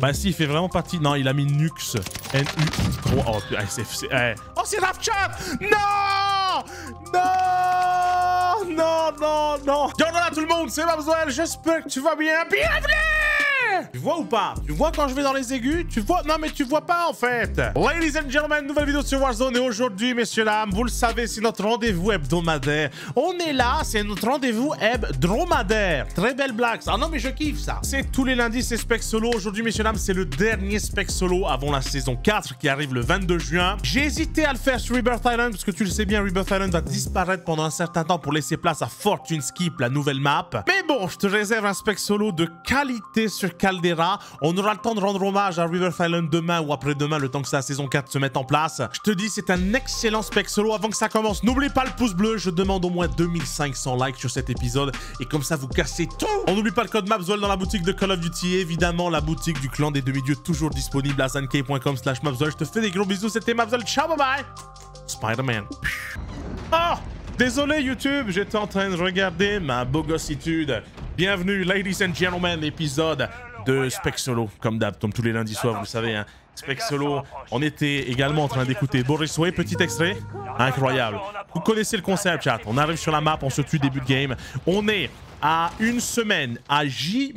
Bah si, il fait vraiment partie... Non, il a mis Nux. n u X Oh, c'est... Oh, c'est Non! Non! Non, non, non! Yo, là, tout le monde, c'est besoin. J'espère que tu vas bien. Bienvenue! Tu vois ou pas Tu vois quand je vais dans les aigus Tu vois Non, mais tu vois pas, en fait Ladies and gentlemen, nouvelle vidéo sur Warzone. Et aujourd'hui, messieurs, dames, vous le savez, c'est notre rendez-vous hebdomadaire. On est là, c'est notre rendez-vous hebdomadaire. Très belle blague, Ah non, mais je kiffe, ça. C'est tous les lundis, c'est spec solo. Aujourd'hui, messieurs, dames, c'est le dernier spec solo avant la saison 4 qui arrive le 22 juin. J'ai hésité à le faire sur Rebirth Island, parce que tu le sais bien, Rebirth Island va disparaître pendant un certain temps pour laisser place à Fortune Skip, la nouvelle map. Mais bon, je te réserve un spec solo de qualité sur qualité on aura le temps de rendre hommage à River Island demain ou après-demain, le temps que sa saison 4 se mette en place. Je te dis, c'est un excellent spec solo. Avant que ça commence, n'oublie pas le pouce bleu. Je demande au moins 2500 likes sur cet épisode. Et comme ça, vous cassez tout. On n'oublie pas le code MAPSWELL dans la boutique de Call of Duty. Évidemment, la boutique du clan des demi-dieux, toujours disponible à slash Je te fais des gros bisous. C'était MAPSWELL. Ciao, bye bye. Spider-Man. Oh Désolé YouTube, j'étais en train de regarder ma bogossitude. Bienvenue, ladies and gentlemen, épisode de Spec Solo, comme d'hab, comme tous les lundis soirs, vous savez. Hein. Spec Solo, on était également en train d'écouter Boris Way, petit extrait, incroyable. Vous connaissez le concept, chat. On arrive sur la map, on se tue début de game. On est à une semaine, à J-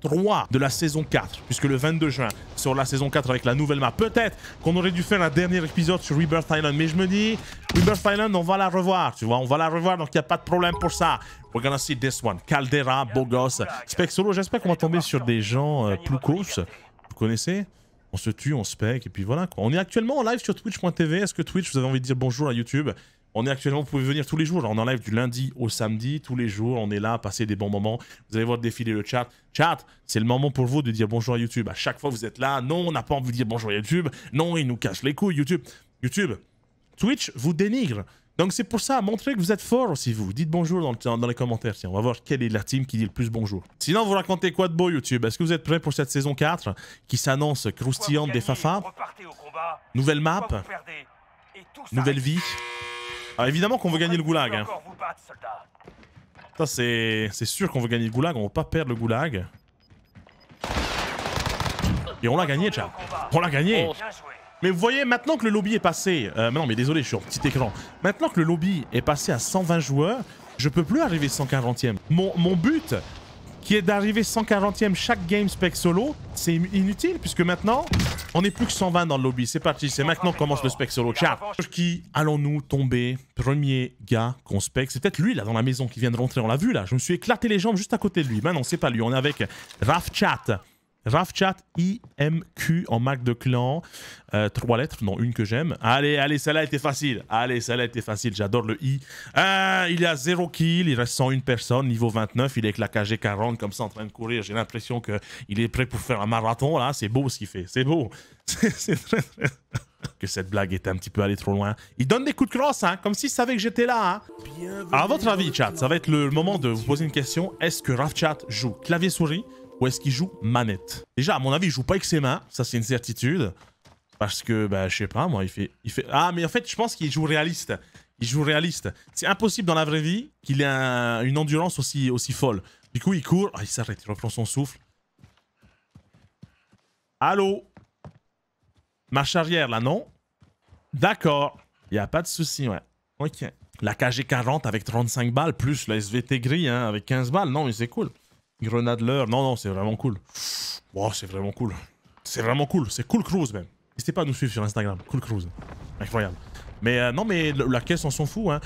3 de la saison 4, puisque le 22 juin sur la saison 4 avec la nouvelle map. Peut-être qu'on aurait dû faire un dernier épisode sur Rebirth Island, mais je me dis, Rebirth Island, on va la revoir, tu vois, on va la revoir, donc il n'y a pas de problème pour ça. We're gonna see this one. Caldera, Bogos, Spec Solo, j'espère qu'on va tomber sur des gens euh, plus cool. Vous connaissez On se tue, on spec, et puis voilà quoi. On est actuellement en live sur twitch.tv. Est-ce que Twitch, vous avez envie de dire bonjour à YouTube on est actuellement, vous pouvez venir tous les jours. on enlève du lundi au samedi, tous les jours. On est là, passer des bons moments. Vous allez voir défiler le chat. Chat, c'est le moment pour vous de dire bonjour à YouTube. À chaque fois, vous êtes là. Non, on n'a pas envie de dire bonjour à YouTube. Non, il nous cache les couilles, YouTube. YouTube, Twitch vous dénigre. Donc c'est pour ça, montrez que vous êtes fort aussi vous. Dites bonjour dans, dans les commentaires. Tiens, on va voir quelle est la team qui dit le plus bonjour. Sinon, vous racontez quoi de beau YouTube Est-ce que vous êtes prêts pour cette saison 4 qui s'annonce croustillante des fafas Nouvelle map Nouvelle vie ah, évidemment qu'on veut gagner le goulag. Hein. Ça c'est sûr qu'on veut gagner le goulag, on veut pas perdre le goulag. Et on l'a gagné, déjà. On l'a gagné. Mais vous voyez, maintenant que le lobby est passé... Euh, mais non, mais désolé, je suis en petit écran. Maintenant que le lobby est passé à 120 joueurs, je peux plus arriver 140e. mon but, qui est d'arriver 140e chaque game spec solo, c'est inutile puisque maintenant, on est plus que 120 dans le lobby. C'est parti, c'est maintenant qu'on commence le spec solo. Ciao Qui allons-nous tomber Premier gars qu'on spec. C'est peut-être lui là dans la maison qui vient de rentrer, on l'a vu là. Je me suis éclaté les jambes juste à côté de lui. Ben non, c'est pas lui. On est avec Raf Chat. Rafchat IMQ en mac de clan. Euh, trois lettres, non, une que j'aime. Allez, allez, celle-là était facile. Allez, celle-là était facile. J'adore le I. Euh, il a zéro kill, il reste 101 personnes, niveau 29. Il est avec la KG40 comme ça en train de courir. J'ai l'impression qu'il est prêt pour faire un marathon là. C'est beau ce qu'il fait. C'est beau. C'est très, très. que cette blague était un petit peu allée trop loin. Il donne des coups de crosse, hein, comme s'il savait que j'étais là. Hein. À votre avis, chat, ça va être le moment de vous poser une question. Est-ce que Rafchat joue clavier-souris ou est-ce qu'il joue manette Déjà, à mon avis, il joue pas avec ses mains, ça c'est une certitude. Parce que, bah, je sais pas, moi, il fait, il fait... Ah, mais en fait, je pense qu'il joue réaliste. Il joue réaliste. C'est impossible dans la vraie vie qu'il ait une endurance aussi, aussi folle. Du coup, il court. Ah, il s'arrête, il reprend son souffle. Allô Marche arrière, là, non D'accord. Il n'y a pas de souci, ouais. Ok. La KG40 avec 35 balles, plus la SVT gris hein, avec 15 balles. Non, mais c'est cool grenadleur non, non, c'est vraiment cool. Oh, c'est vraiment cool. C'est vraiment cool, c'est Cool Cruise même. N'hésitez pas à nous suivre sur Instagram, Cool Cruise. Incroyable. Mais euh, non, mais la caisse, on s'en fout. Hein.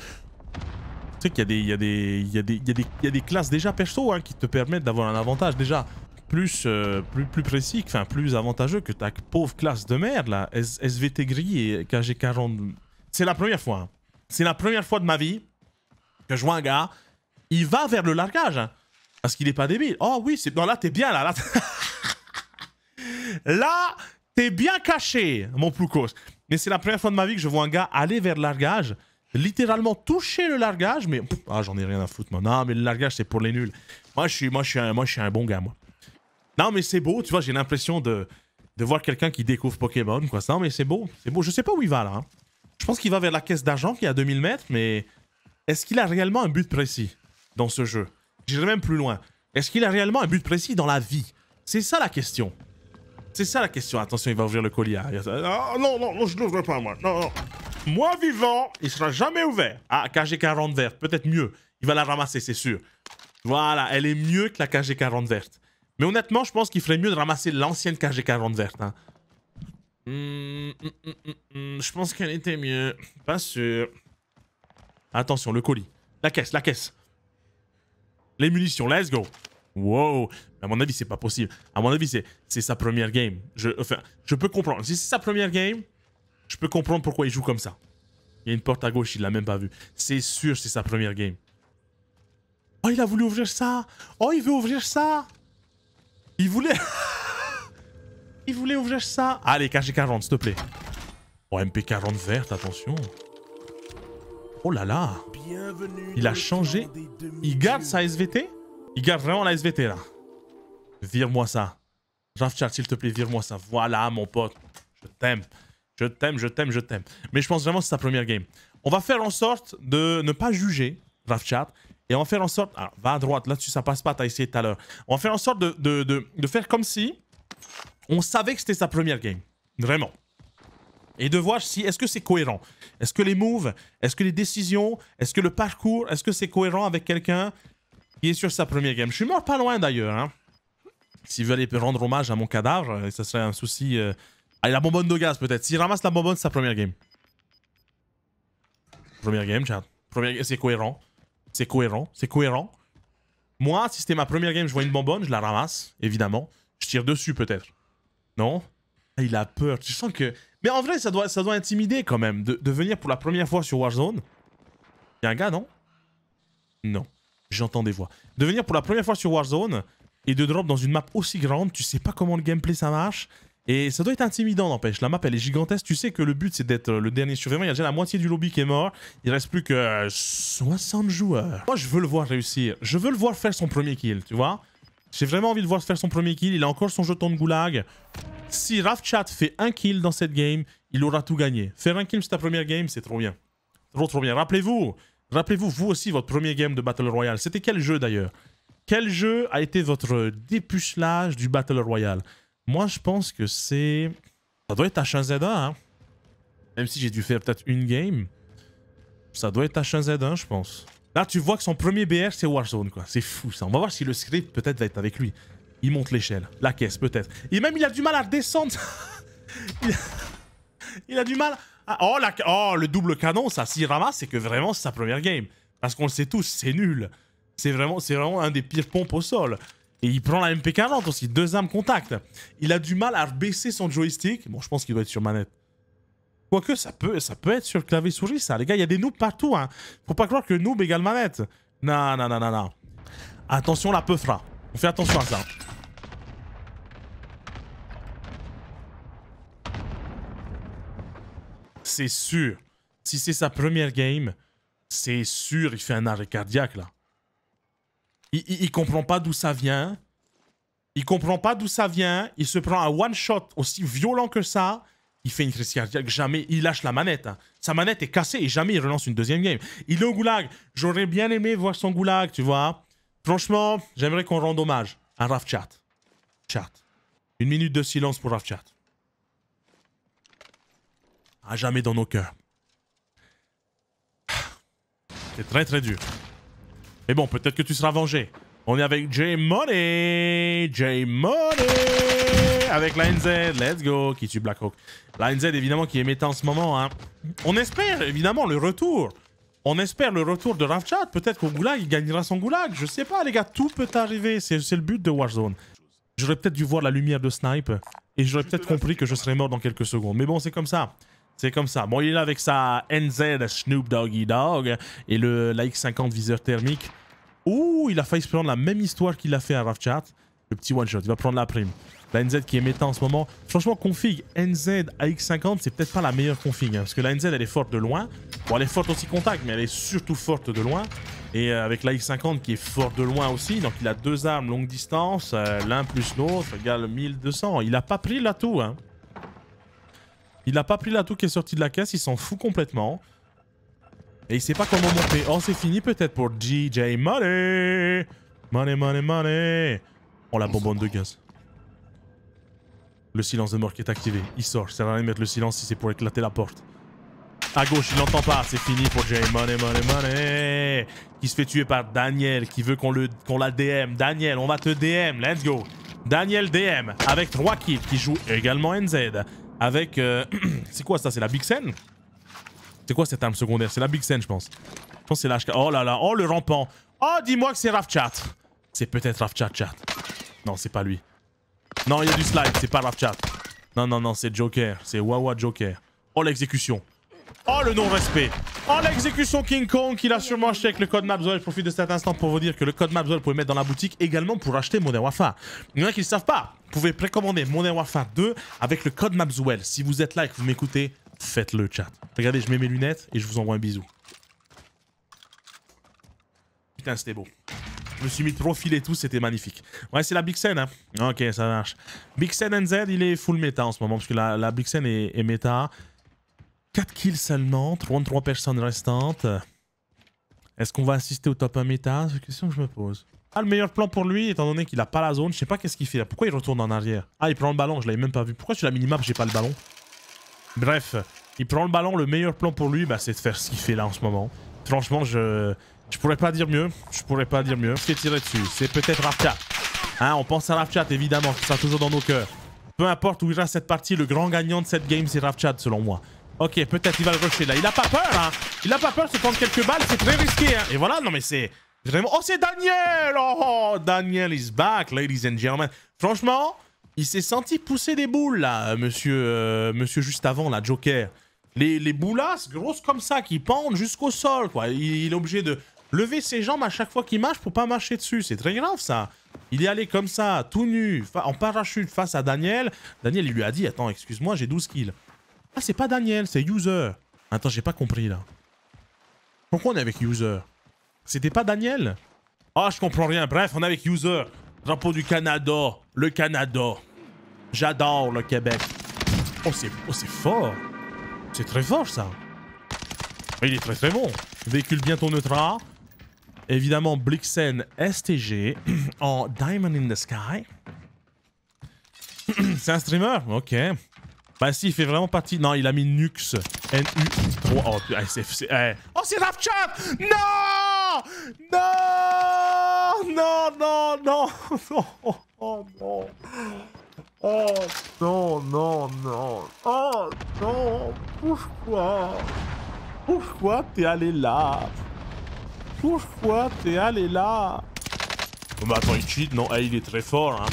Tu sais qu'il y, y, y, y, a des classes déjà perso hein, qui te permettent d'avoir un avantage déjà plus, euh, plus, plus précis, enfin plus avantageux que ta pauvre classe de merde, là. SVT gris et KG40. C'est la première fois. Hein. C'est la première fois de ma vie que je vois un gars, il va vers le largage. Hein. Parce qu'il n'est pas débile. Oh oui, c'est... Non, là, t'es bien, là. Là, t'es bien caché, mon Ploucos. Mais c'est la première fois de ma vie que je vois un gars aller vers le largage, littéralement toucher le largage, mais... ah, j'en ai rien à foutre, moi. Non, mais le largage, c'est pour les nuls. Moi, je suis, moi, je suis, un, moi, je suis un bon gars, moi. Non, mais c'est beau, tu vois, j'ai l'impression de, de voir quelqu'un qui découvre Pokémon, quoi. Non, mais c'est beau, c'est beau. Je sais pas où il va, là. Hein. Je pense qu'il va vers la caisse d'argent qui est à 2000 mètres, mais... Est-ce qu'il a réellement un but précis dans ce jeu J'irai même plus loin. Est-ce qu'il a réellement un but précis dans la vie C'est ça la question. C'est ça la question. Attention, il va ouvrir le colis. Hein. Ah, non, non, non, je l'ouvre pas, moi. Non, Moi vivant, il sera jamais ouvert. Ah, KG40 verte, peut-être mieux. Il va la ramasser, c'est sûr. Voilà, elle est mieux que la KG40 verte. Mais honnêtement, je pense qu'il ferait mieux de ramasser l'ancienne KG40 verte. Hein. Hum, hum, hum, je pense qu'elle était mieux. Pas sûr. Attention, le colis. La caisse, la caisse les munitions, let's go. Wow. À mon avis, c'est pas possible. À mon avis, c'est sa première game. Je, enfin, je peux comprendre. Si c'est sa première game, je peux comprendre pourquoi il joue comme ça. Il y a une porte à gauche, il l'a même pas vue. C'est sûr, c'est sa première game. Oh, il a voulu ouvrir ça. Oh, il veut ouvrir ça. Il voulait... il voulait ouvrir ça. Allez, KG40, s'il te plaît. Oh, MP40 verte, attention. Oh là là. Il a changé. Il garde sa SVT Il garde vraiment la SVT, là. Vire-moi ça. jean s'il te plaît, vire-moi ça. Voilà, mon pote. Je t'aime. Je t'aime, je t'aime, je t'aime. Mais je pense vraiment que c'est sa première game. On va faire en sorte de ne pas juger Rafchat. Et on va faire en sorte... Alors, va à droite, là-dessus, ça passe pas, t'as essayé tout à l'heure. On va faire en sorte de, de faire comme si on savait que c'était sa première game. Vraiment et de voir si est-ce que c'est cohérent. Est-ce que les moves, est-ce que les décisions, est-ce que le parcours, est-ce que c'est cohérent avec quelqu'un qui est sur sa première game. Je suis mort pas loin d'ailleurs. Hein. S'il veut aller rendre hommage à mon cadavre, euh, ça serait un souci. Euh... Allez, la bonbonne de gaz peut-être. S'il ramasse la bonbonne, c'est sa première game. Première game, chat. C'est cohérent. C'est cohérent. C'est cohérent. Moi, si c'était ma première game, je vois une bonbonne, je la ramasse, évidemment. Je tire dessus peut-être. Non ah, Il a peur. Tu sens que mais en vrai, ça doit, ça doit intimider quand même de, venir pour la première fois sur Warzone. Y'a un gars, non Non. J'entends des voix. De venir pour la première fois sur Warzone et de drop dans une map aussi grande, tu sais pas comment le gameplay ça marche. Et ça doit être intimidant, n'empêche. La map, elle est gigantesque. Tu sais que le but, c'est d'être le dernier survivant. Il y a déjà la moitié du lobby qui est mort. Il reste plus que 60 joueurs. Moi, je veux le voir réussir. Je veux le voir faire son premier kill, tu vois j'ai vraiment envie de voir faire son premier kill. Il a encore son jeton de goulag. Si Rafchat fait un kill dans cette game, il aura tout gagné. Faire un kill sur ta première game, c'est trop bien. Trop trop bien. Rappelez-vous, rappelez-vous vous aussi votre premier game de Battle Royale. C'était quel jeu d'ailleurs Quel jeu a été votre dépucelage du Battle Royale Moi je pense que c'est... Ça doit être H1Z1. Hein. Même si j'ai dû faire peut-être une game. Ça doit être H1Z1 je pense. Là, tu vois que son premier BR, c'est Warzone, quoi. C'est fou, ça. On va voir si le script, peut-être, va être avec lui. Il monte l'échelle. La caisse, peut-être. Et même, il a du mal à descendre. il, a... du mal Oh, la... oh, le double canon, ça. S'il ramasse, c'est que vraiment, c'est sa première game. Parce qu'on le sait tous, c'est nul. C'est vraiment, vraiment un des pires pompes au sol. Et il prend la MP40 aussi, deux armes contact. Il a du mal à baisser son joystick. Bon, je pense qu'il doit être sur manette. Quoique, ça peut, ça peut être sur le clavier souris, ça. Les gars, il y a des noobs partout. Hein. Faut pas croire que noob égale manette. Non, non, non, non, non. Attention, la peu On fait attention à ça. C'est sûr. Si c'est sa première game, c'est sûr, il fait un arrêt cardiaque, là. Il, il comprend pas d'où ça vient. Il comprend pas d'où ça vient. Il se prend un one-shot aussi violent que ça il fait une crise jamais il lâche la manette. Hein. Sa manette est cassée et jamais il relance une deuxième game. Il est au goulag. J'aurais bien aimé voir son goulag, tu vois. Franchement, j'aimerais qu'on rende hommage à Raf Chat. Une minute de silence pour Raf Chat. À jamais dans nos cœurs. C'est très très dur. Mais bon, peut-être que tu seras vengé. On est avec Jay money Jay money avec la NZ, let's go, qui tue Blackhawk. La NZ évidemment, qui est méta en ce moment. Hein. On espère, évidemment, le retour. On espère le retour de Ravchat. Peut-être qu'au goulag, il gagnera son goulag. Je sais pas, les gars, tout peut arriver. C'est le but de Warzone. J'aurais peut-être dû voir la lumière de Snipe et j'aurais peut-être compris que je serais mort dans quelques secondes. Mais bon, c'est comme ça. C'est comme ça. Bon, il est là avec sa NZ Snoop Doggy Dog et le, la X50 viseur thermique. Ouh, il a failli se prendre la même histoire qu'il a fait à Ravchat le petit one-shot, il va prendre la prime. La NZ qui est méta en ce moment. Franchement, config NZ AX50, c'est peut-être pas la meilleure config. Hein, parce que la NZ, elle est forte de loin. Bon, elle est forte aussi contact, mais elle est surtout forte de loin. Et euh, avec la X50 qui est forte de loin aussi. Donc, il a deux armes longue distance. Euh, l'un plus l'autre égale 1200. Il a pas pris l'atout. Hein. Il a pas pris l'atout qui est sorti de la caisse. Il s'en fout complètement. Et il sait pas comment monter. Oh, c'est fini peut-être pour GJ Money. Money, money, money. Oh la bonbonne de gaz. Le silence de mort qui est activé. Il sort. Ça rien aller mettre le silence si c'est pour éclater la porte. À gauche, il n'entend pas. C'est fini pour Jay Money, Money, Money. Qui se fait tuer par Daniel, qui veut qu'on qu'on la DM. Daniel, on va te DM. Let's go. Daniel DM, avec 3 kills, qui joue également NZ. Avec... Euh, c'est quoi ça C'est la Big Sen C'est quoi cette arme secondaire C'est la Big Sen, je pense. Je pense que c'est l'HK. Oh là là, oh le rampant. Oh, dis-moi que c'est Rafchat. C'est peut-être Rafchat, chat. Non, c'est pas lui. Non, il y a du slide, c'est pas la chat. Non, non, non, c'est Joker, c'est Wawa Joker. Oh, l'exécution. Oh, le non-respect. Oh, l'exécution King Kong qu'il a sûrement acheté avec le code Mapswell. Je profite de cet instant pour vous dire que le code Mapswell, vous pouvez mettre dans la boutique également pour acheter Modern Wafa Il y en a qui ne savent pas. Vous pouvez précommander Modern Wafa 2 avec le code Mapswell. Si vous êtes là et que vous m'écoutez, faites-le, chat. Regardez, je mets mes lunettes et je vous envoie un bisou. Putain, c'était beau. Je me suis mis trop et tout, c'était magnifique. Ouais, c'est la Big Sen, hein. Ok, ça marche. Big Sen NZ, il est full méta en ce moment, parce que la, Big Sen est, méta. 4 kills seulement, 33 personnes restantes. Est-ce qu'on va assister au top 1 méta C'est une question que je me pose. Ah, le meilleur plan pour lui, étant donné qu'il a pas la zone, je sais pas qu'est-ce qu'il fait là. Pourquoi il retourne en arrière Ah, il prend le ballon, je l'avais même pas vu. Pourquoi sur la minimap, j'ai pas le ballon Bref, il prend le ballon, le meilleur plan pour lui, bah, c'est de faire ce qu'il fait là en ce moment. Franchement, je je pourrais pas dire mieux. Je pourrais pas dire mieux. C'est tiré dessus. C'est peut-être Rafchat. Hein, on pense à Rafchat, évidemment, qui sera toujours dans nos cœurs. Peu importe où ira cette partie, le grand gagnant de cette game, c'est Rafchat, selon moi. Ok, peut-être il va le rusher là. Il a pas peur, hein. Il a pas peur de se prendre quelques balles, c'est très risqué, hein. Et voilà, non mais c'est... Vraiment... Oh, c'est Daniel Oh, Daniel is back, ladies and gentlemen. Franchement, il s'est senti pousser des boules, là, euh, monsieur, euh, monsieur juste avant, là, Joker les, les boulasses grosses comme ça qui pendent jusqu'au sol. Quoi. Il, est obligé de lever ses jambes à chaque fois qu'il marche pour pas marcher dessus. C'est très grave ça. Il est allé comme ça, tout nu, en parachute face à Daniel. Daniel il lui a dit Attends, excuse-moi, j'ai 12 kills. Ah, c'est pas Daniel, c'est User. Attends, j'ai pas compris là. Pourquoi on est avec User C'était pas Daniel Ah, je comprends rien. Bref, on est avec User. Drapeau du Canada. Le Canada. J'adore le Québec. Oh, c'est oh, fort. C'est très fort ça Il est très très bon Véhicule bientôt neutra. Évidemment, Blixen STG en Diamond in the Sky. C'est un streamer Ok. Bah si, il fait vraiment partie... Non, il a mis Nux. N-U-3... Ah, eh. Oh, c'est... Oh, c'est Rapchat Non Non Non, non, non Non Oh, non Oh, non, non, non Oh, non pourquoi Pourquoi t'es allé là Pourquoi t'es allé là oh, bah, Mais attends, il cheat Non, il est très fort, hein.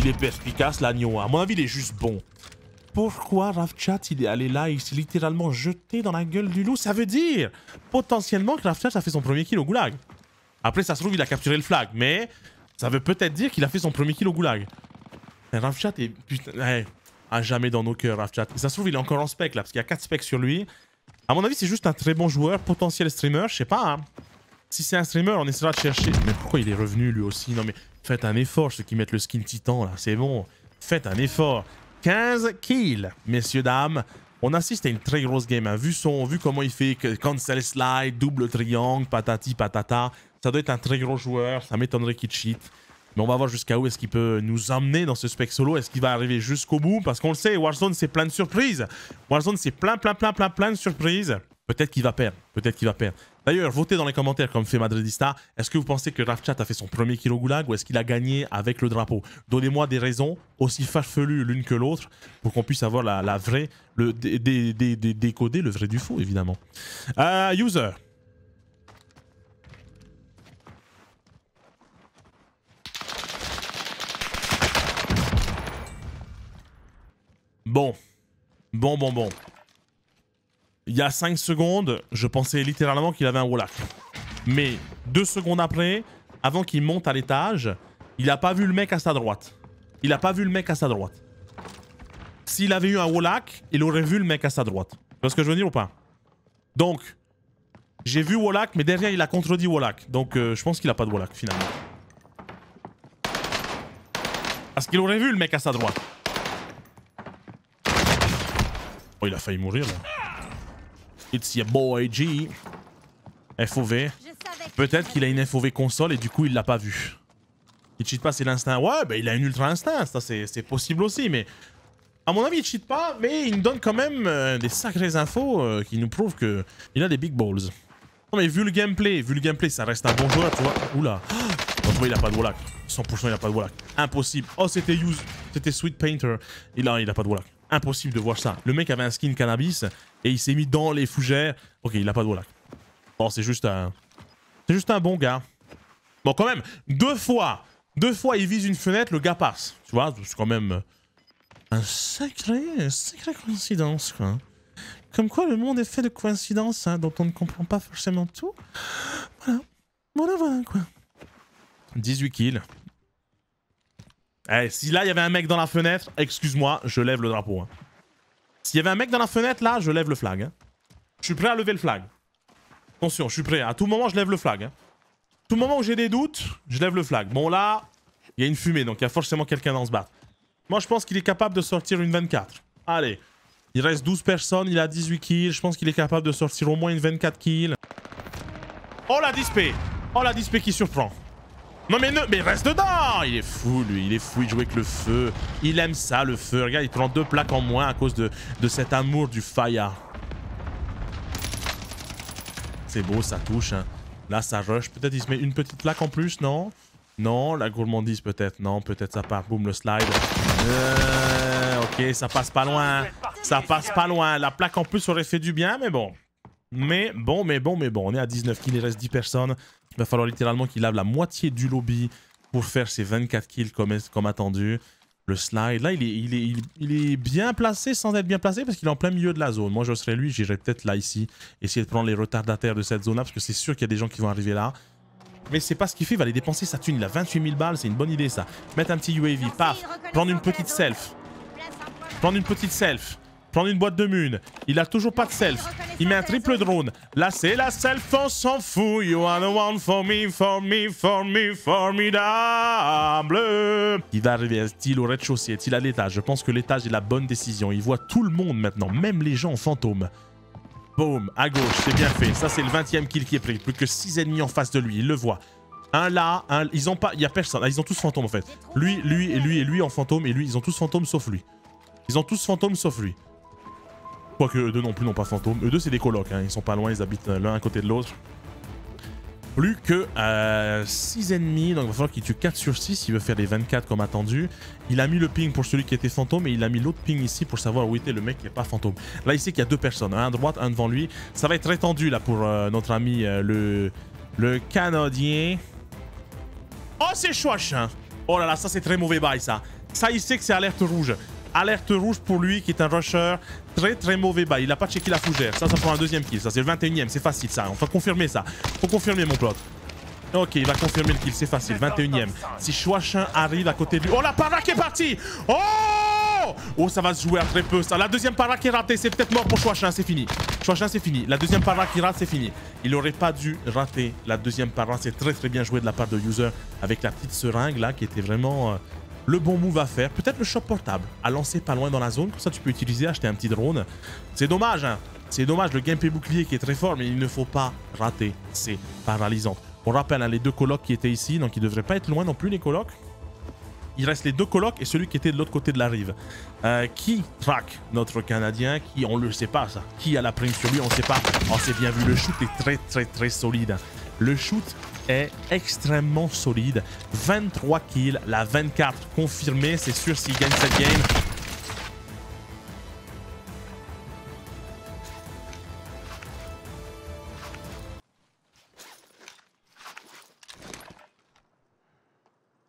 Il est perspicace, l'agneau. Hein. À mon avis, il est juste bon. Pourquoi Ravchat, il est allé là il s'est littéralement jeté dans la gueule du loup Ça veut dire, potentiellement, que Ravchat a fait son premier kill au goulag. Après, ça se trouve, il a capturé le flag, mais ça veut peut-être dire qu'il a fait son premier kill au goulag. Ravchat est... Putain, à jamais dans nos cœurs, Afchat. ça se trouve, il est encore en spec là, parce qu'il y a 4 specs sur lui. À mon avis, c'est juste un très bon joueur, potentiel streamer, je sais pas. Hein. Si c'est un streamer, on essaiera de chercher. Mais pourquoi il est revenu lui aussi Non mais faites un effort, ceux qui mettent le skin titan là, c'est bon. Faites un effort. 15 kills, messieurs, dames. On assiste à une très grosse game. Hein. Vu, son, vu comment il fait cancel slide, double triangle, patati patata. Ça doit être un très gros joueur. Ça m'étonnerait qu'il cheat. Mais on va voir jusqu'à où est-ce qu'il peut nous emmener dans ce spec solo. Est-ce qu'il va arriver jusqu'au bout Parce qu'on le sait, Warzone, c'est plein de surprises. Warzone, c'est plein, plein, plein, plein, plein de surprises. Peut-être qu'il va perdre. Peut-être qu'il va perdre. D'ailleurs, votez dans les commentaires comme fait Madridista. Est-ce que vous pensez que Rafchat a fait son premier kilo ou est-ce qu'il a gagné avec le drapeau Donnez-moi des raisons aussi farfelues l'une que l'autre pour qu'on puisse avoir la, vraie, le, décoder le vrai du faux évidemment. Euh, user, Bon. Bon, bon, bon. Il y a 5 secondes, je pensais littéralement qu'il avait un Wallach. Mais 2 secondes après, avant qu'il monte à l'étage, il n'a pas vu le mec à sa droite. Il n'a pas vu le mec à sa droite. S'il avait eu un Wallach, il aurait vu le mec à sa droite. Tu ce que je veux dire ou pas Donc, j'ai vu Wallach, mais derrière, il a contredit Wallach. Donc, euh, je pense qu'il n'a pas de Wallach, finalement. Parce qu'il aurait vu le mec à sa droite. Oh, il a failli mourir, là. It's your boy G. FOV. Peut-être qu'il a une FOV console et du coup, il l'a pas vu. Il cheat pas, c'est l'instinct. Ouais, bah, il a une ultra instinct. Ça, c'est possible aussi, mais... À mon avis, il cheat pas, mais il nous donne quand même euh, des sacrées infos euh, qui nous prouvent que il a des big balls. Non mais vu le gameplay, vu le gameplay, ça reste un bon joueur, tu vois. Oula. Franchement, il a pas de wallhack. 100% il a pas de wallhack. Impossible. Oh, c'était use. C'était Sweet Painter. Il a, il a pas de wallhack impossible de voir ça. Le mec avait un skin cannabis et il s'est mis dans les fougères. Ok, il a pas de voilà. Bon, c'est juste un... C'est juste un bon gars. Bon, quand même, deux fois, deux fois, il vise une fenêtre, le gars passe. Tu vois, c'est quand même un sacré, un sacré coïncidence, quoi. Comme quoi, le monde est fait de coïncidences, hein, dont on ne comprend pas forcément tout. Voilà, voilà, voilà, quoi. 18 kills. Eh, si là, il y avait un mec dans la fenêtre, excuse-moi, je lève le drapeau. Hein. S'il y avait un mec dans la fenêtre, là, je lève le flag. Hein. Je suis prêt à lever le flag. Attention, je suis prêt. À tout moment, je lève le flag. Hein. tout moment où j'ai des doutes, je lève le flag. Bon, là, il y a une fumée, donc il y a forcément quelqu'un dans ce bar. Moi, je pense qu'il est capable de sortir une 24. Allez. Il reste 12 personnes, il a 18 kills. Je pense qu'il est capable de sortir au moins une 24 kills. Oh la dispée Oh la dispée qui surprend non mais, ne, mais reste dedans Il est fou lui, il est fou, il joue avec le feu. Il aime ça le feu, regarde il prend deux plaques en moins à cause de, de cet amour du fire. C'est beau, ça touche. Hein. Là ça rush, peut-être il se met une petite plaque en plus, non Non, la gourmandise peut-être, non, peut-être ça part, boum le slide. Euh, ok, ça passe pas loin, ça passe pas loin. La plaque en plus aurait fait du bien mais bon. Mais bon, mais bon, mais bon, on est à 19 kills, il reste 10 personnes. Il va falloir littéralement qu'il lave la moitié du lobby pour faire ses 24 kills comme, comme attendu. Le slide, là, il est, il, est, il, est bien placé sans être bien placé parce qu'il est en plein milieu de la zone. Moi, je serais lui, j'irais peut-être là, ici, essayer de prendre les retardataires de cette zone-là parce que c'est sûr qu'il y a des gens qui vont arriver là. Mais c'est pas ce qu'il fait, il va aller dépenser sa thune. Il a 28 000 balles, c'est une bonne idée, ça. Mettre un petit UAV, paf, prendre une petite self. Prendre une petite self. Prendre une boîte de mun, Il a toujours pas de self. Il met un triple drone. Là, c'est la self, on s'en fout. You are the one for me, for me, for me, formidable. Il va arriver, est-il au rez-de-chaussée Est-il à l'étage Je pense que l'étage est la bonne décision. Il voit tout le monde maintenant, même les gens en fantôme. Boom, à gauche, c'est bien fait. Ça, c'est le 20e kill qui est pris. Plus que 6 ennemis en face de lui, il le voit. Un là, un... Ils ont pas... Il y a personne. Ah, ils ont tous fantôme, en fait. Lui, lui, et lui, et lui en fantôme. Et lui, ils ont tous fantôme, sauf lui. Ils ont tous fantôme, sauf lui. Quoique eux deux non plus n'ont pas fantôme. Eux deux, c'est des colocs. Hein. Ils sont pas loin, ils habitent l'un à côté de l'autre. Plus que 6 euh, ennemis, donc il va falloir qu'il tue 4 sur 6 il veut faire les 24 comme attendu. Il a mis le ping pour celui qui était fantôme et il a mis l'autre ping ici pour savoir où était le mec qui n'est pas fantôme. Là, il sait qu'il y a deux personnes, un à droite, un devant lui. Ça va être très tendu là pour euh, notre ami euh, le, le Canadien. Oh, c'est chouachin! Hein. Oh là là, ça c'est très mauvais bail ça. Ça, il sait que c'est alerte rouge. Alerte rouge pour lui qui est un rusher très très mauvais bail. Il a pas checké la fougère. Ça, ça prend un deuxième kill. Ça, c'est le 21 e C'est facile ça. On va confirmer ça. Faut confirmer mon plot. Ok, il va confirmer le kill, c'est facile, 21 e Si Choachin arrive à côté de lui... Oh, la para qui est partie Oh Oh, ça va se jouer à très peu, ça. La deuxième para qui est ratée, c'est peut-être mort pour Choachin, c'est fini. Choachin c'est fini. La deuxième para qui rate, c'est fini. Il aurait pas dû rater la deuxième para. C'est très très bien joué de la part de User avec la petite seringue, là, qui était vraiment... Euh, le bon move à faire. Peut-être le shop portable à lancer pas loin dans la zone. Comme ça, tu peux utiliser, acheter un petit drone. C'est dommage, hein. C'est dommage, le gameplay bouclier qui est très fort, mais il ne faut pas rater. C'est paralysant. On rappelle hein, à les deux colocs qui étaient ici, donc ils ne devraient pas être loin non plus, les colocs. Il reste les deux colocs et celui qui était de l'autre côté de la rive. Euh, qui traque notre Canadien Qui, on le sait pas, ça. Qui a la prime sur lui On ne sait pas. On oh, s'est bien vu, le shoot est très, très, très solide. Hein. Le shoot est extrêmement solide. 23 kills, la 24 confirmée, c'est sûr s'il gagne cette game.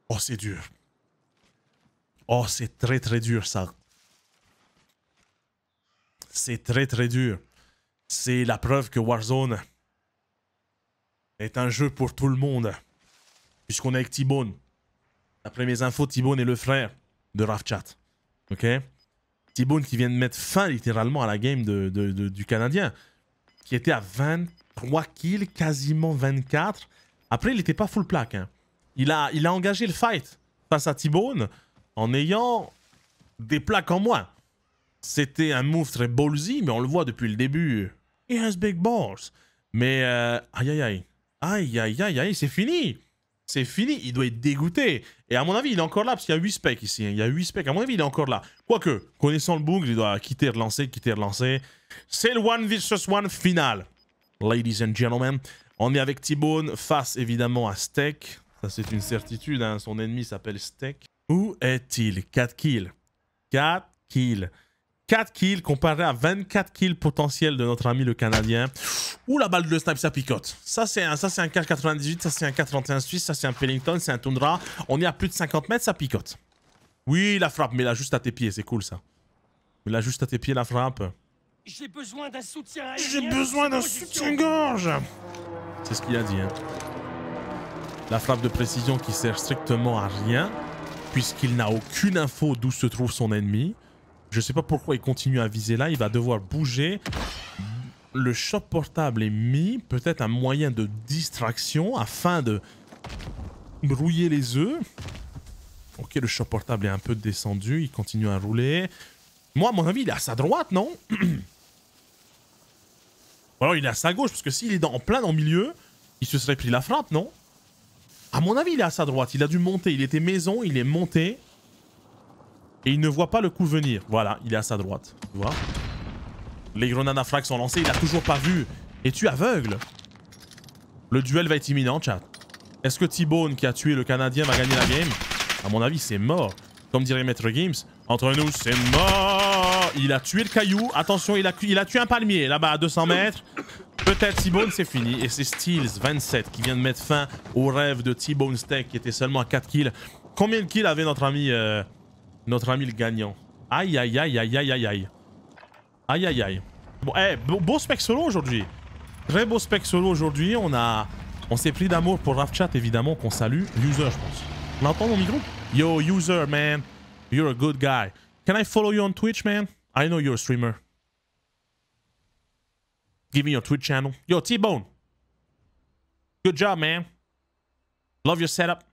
Oh, c'est dur. Oh, c'est très très dur ça. C'est très très dur. C'est la preuve que Warzone est un jeu pour tout le monde. Puisqu'on est avec T-Bone. Après mes infos, t est le frère de Rafchat. Ok t qui vient de mettre fin littéralement à la game du Canadien. Qui était à 23 kills, quasiment 24. Après, il n'était pas full plaque. Hein. Il, a, engagé le fight face à t en ayant des plaques en moins. C'était un move très ballsy, mais on le voit depuis le début. He has big balls. Mais, euh, aïe aïe aïe, Aïe, aïe, aïe, aïe, c'est fini C'est fini, il doit être dégoûté. Et à mon avis, il est encore là, parce qu'il y a 8 specs ici. Hein. Il y a 8 specs, à mon avis, il est encore là. Quoique, connaissant le bougle il doit quitter, relancer, quitter, relancer. C'est le one vs one final. Ladies and gentlemen, on est avec T-Bone face évidemment à Steak. Ça, c'est une certitude, hein. son ennemi s'appelle Steak. Où est-il 4 kills. 4 kills. 4 kills comparé à 24 kills potentiels de notre ami le Canadien. Ouh, la balle de snipe, ça picote. Ça, c'est un, ça, c'est un 98, ça, c'est un 431 suisse, ça, c'est un Pellington, c'est un Tundra. On est à plus de 50 mètres, ça picote. Oui, la frappe, mais là, juste à tes pieds, c'est cool, ça. Mais là, juste à tes pieds, la frappe. J'ai besoin d'un soutien J'ai besoin d'un soutien-gorge C'est ce qu'il a dit, hein. La frappe de précision qui sert strictement à rien, puisqu'il n'a aucune info d'où se trouve son ennemi. Je sais pas pourquoi il continue à viser là. Il va devoir bouger. Le shop portable est mis. Peut-être un moyen de distraction afin de brouiller les œufs. Ok, le shop portable est un peu descendu. Il continue à rouler. Moi, à mon avis, il est à sa droite, non Ou alors il est à sa gauche, parce que s'il est en plein en milieu, il se serait pris la frappe, non À mon avis, il est à sa droite. Il a dû monter. Il était maison, il est monté. Et il ne voit pas le coup venir. Voilà, il est à sa droite. Tu vois Les grenades à frag sont lancées, il a toujours pas vu. Et tu aveugle Le duel va être imminent, chat. Est-ce que T-Bone, qui a tué le Canadien, va gagner la game À mon avis, c'est mort. Comme dirait Maître Games, entre nous, c'est mort Il a tué le caillou. Attention, il a, il a tué un palmier, là-bas, à 200 mètres. Peut-être T-Bone, c'est fini. Et c'est Steels, 27, qui vient de mettre fin au rêve de T-Bone Steak, qui était seulement à 4 kills. Combien de kills avait notre ami... Euh, notre ami le gagnant. Aïe aïe aïe aïe aïe aïe aïe. Aïe aïe aïe. Bon, eh beau, spec solo aujourd'hui. Très beau spec solo aujourd'hui. On a, on s'est pris d'amour pour RavChat évidemment qu'on salue. User, je pense. On entend mon micro Yo, user, man. You're a good guy. Can I follow you on Twitch, man? I know you're a streamer. Give me your Twitch channel. Yo, T-Bone. Good job, man. Love your setup.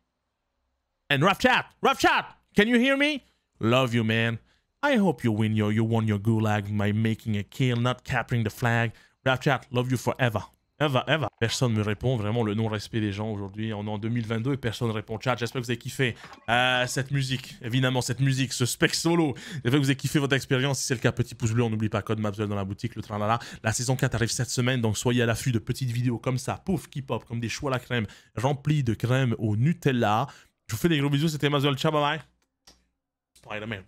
And RafChat! Rafchat, can you hear me? Love you, man. I hope you win your you won your gulag by making a kill, not capturing the flag. RapChat, love you forever. Ever, ever. Personne me répond, vraiment le non-respect des gens aujourd'hui. On est en 2022 et personne ne répond. Chat, j'espère que vous avez kiffé euh, cette musique, évidemment cette musique, ce spec solo. J'espère que vous avez kiffé votre expérience. Si c'est le cas, petit pouce bleu, on n'oublie pas code MAPSUL dans la boutique, le là. La saison 4 arrive cette semaine, donc soyez à l'affût de petites vidéos comme ça, pouf, qui pop, comme des choux à la crème, remplis de crème au Nutella. Je vous fais des gros bisous, c'était Mazul, ciao, bye bye. Spider-Man.